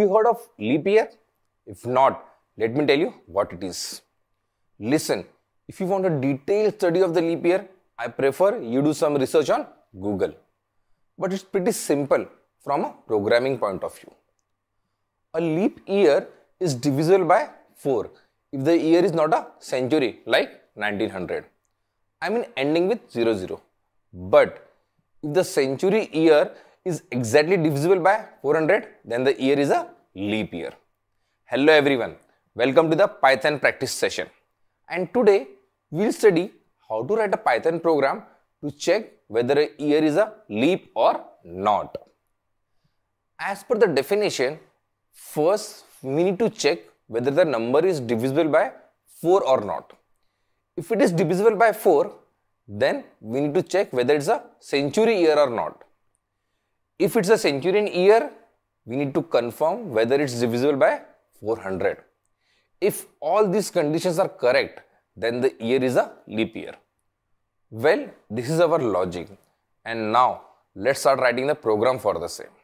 you heard of leap year? If not, let me tell you what it is. Listen, if you want a detailed study of the leap year, I prefer you do some research on Google. But it's pretty simple from a programming point of view. A leap year is divisible by 4 if the year is not a century like 1900. I mean ending with 00. But if the century year is exactly divisible by 400, then the year is a leap year. Hello everyone, welcome to the Python practice session. And today we'll study how to write a Python program to check whether a year is a leap or not. As per the definition, first we need to check whether the number is divisible by 4 or not. If it is divisible by 4, then we need to check whether it's a century year or not. If it's a Centurion year, we need to confirm whether it's divisible by 400. If all these conditions are correct, then the year is a leap year. Well, this is our logic. And now, let's start writing the program for the same.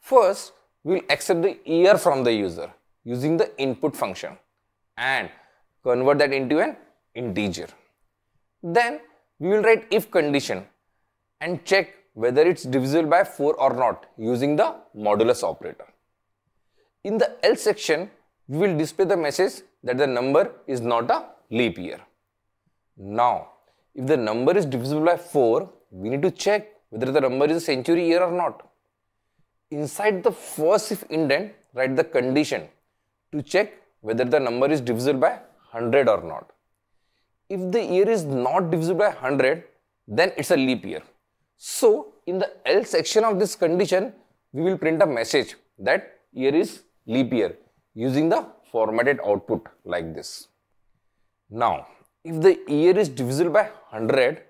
First, we'll accept the year from the user using the input function and convert that into an integer. Then, we will write if condition and check whether it's divisible by 4 or not using the modulus operator. In the else section, we will display the message that the number is not a leap year. Now, if the number is divisible by 4, we need to check whether the number is a century year or not. Inside the first if indent, write the condition to check whether the number is divisible by 100 or not. If the year is not divisible by 100, then it's a leap year. So in the else section of this condition, we will print a message that year is leap year using the formatted output like this. Now, if the year is divisible by 100,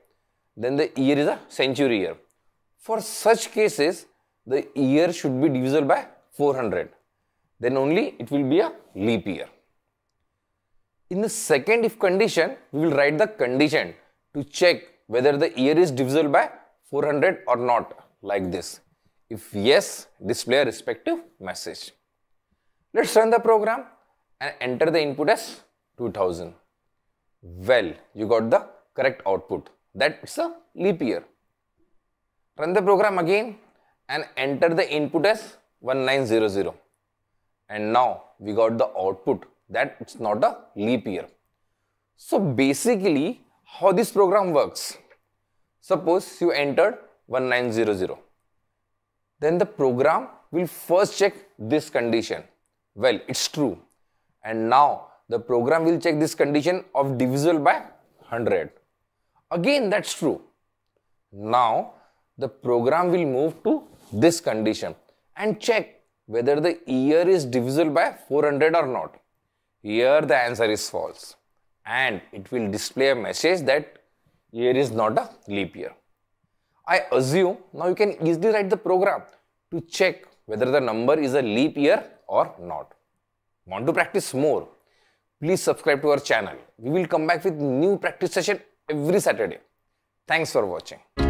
then the year is a century year. For such cases, the year should be divisible by 400. Then only it will be a leap year. In the second if condition, we will write the condition to check whether the year is divisible by 400 or not like this. If yes, display a respective message. Let's run the program and enter the input as 2000. Well, you got the correct output. That's a leap year. Run the program again and enter the input as 1900. And now we got the output. That's not a leap year. So basically, how this program works Suppose you entered 1900. Then the program will first check this condition. Well, it's true. And now the program will check this condition of divisible by 100. Again, that's true. Now the program will move to this condition and check whether the year is divisible by 400 or not. Here the answer is false and it will display a message that year is not a leap year. I assume now you can easily write the program to check whether the number is a leap year or not. Want to practice more? Please subscribe to our channel. We will come back with new practice session every Saturday. Thanks for watching.